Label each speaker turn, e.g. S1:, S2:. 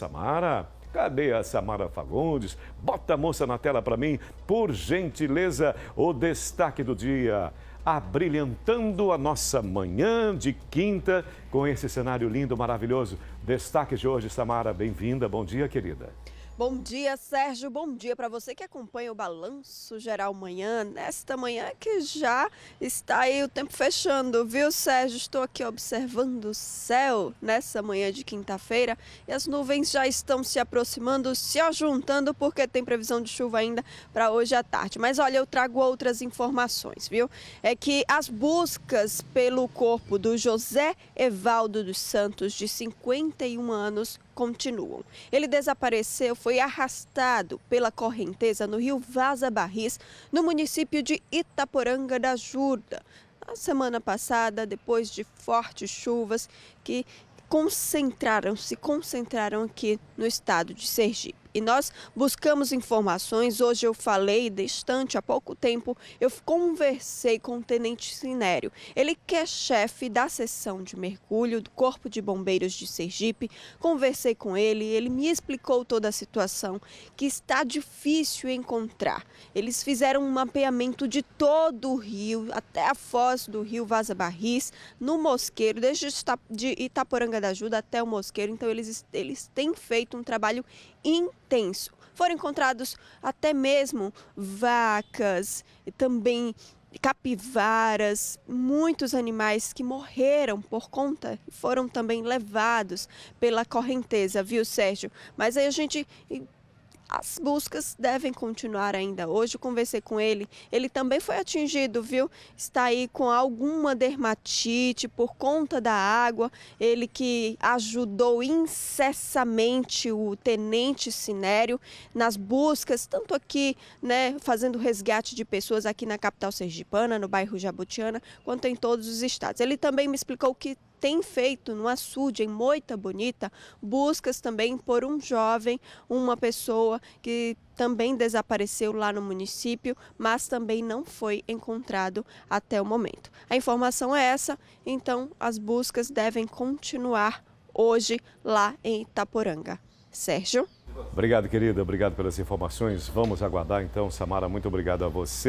S1: Samara, cadê a Samara Fagundes? Bota a moça na tela para mim, por gentileza, o destaque do dia abrilhantando a nossa manhã de quinta com esse cenário lindo, maravilhoso. Destaque de hoje, Samara, bem-vinda. Bom dia, querida.
S2: Bom dia, Sérgio. Bom dia para você que acompanha o Balanço Geral Manhã, nesta manhã que já está aí o tempo fechando, viu, Sérgio? Estou aqui observando o céu nessa manhã de quinta-feira e as nuvens já estão se aproximando, se ajuntando, porque tem previsão de chuva ainda para hoje à tarde. Mas olha, eu trago outras informações, viu? É que as buscas pelo corpo do José Evaldo dos Santos, de 51 anos, continuam. Ele desapareceu, foi foi arrastado pela correnteza no rio Vaza Barris, no município de Itaporanga da Ajuda. Na semana passada, depois de fortes chuvas que concentraram, se concentraram aqui no estado de Sergipe. E nós buscamos informações. Hoje eu falei distante, há pouco tempo, eu conversei com o Tenente Sinério. Ele que é chefe da seção de mergulho do Corpo de Bombeiros de Sergipe. Conversei com ele, ele me explicou toda a situação, que está difícil encontrar. Eles fizeram um mapeamento de todo o rio, até a foz do rio Vaza Barris, no Mosqueiro, desde de Itaporanga da Ajuda até o Mosqueiro. Então, eles, eles têm feito um trabalho incrível tenso. Foram encontrados até mesmo vacas e também capivaras, muitos animais que morreram por conta, foram também levados pela correnteza, viu, Sérgio? Mas aí a gente as buscas devem continuar ainda hoje. Eu conversei com ele, ele também foi atingido, viu? Está aí com alguma dermatite por conta da água. Ele que ajudou incessamente o tenente Sinério nas buscas, tanto aqui, né, fazendo resgate de pessoas aqui na capital sergipana, no bairro Jabutiana, quanto em todos os estados. Ele também me explicou que tem feito no açude, em Moita Bonita, buscas também por um jovem, uma pessoa que também desapareceu lá no município, mas também não foi encontrado até o momento. A informação é essa, então as buscas devem continuar hoje lá em Itaporanga. Sérgio?
S1: Obrigado, querida. Obrigado pelas informações. Vamos aguardar, então. Samara, muito obrigado a você.